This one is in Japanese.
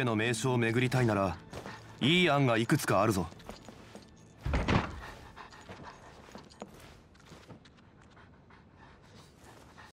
への名称を巡りたいならいい案がいくつかあるぞ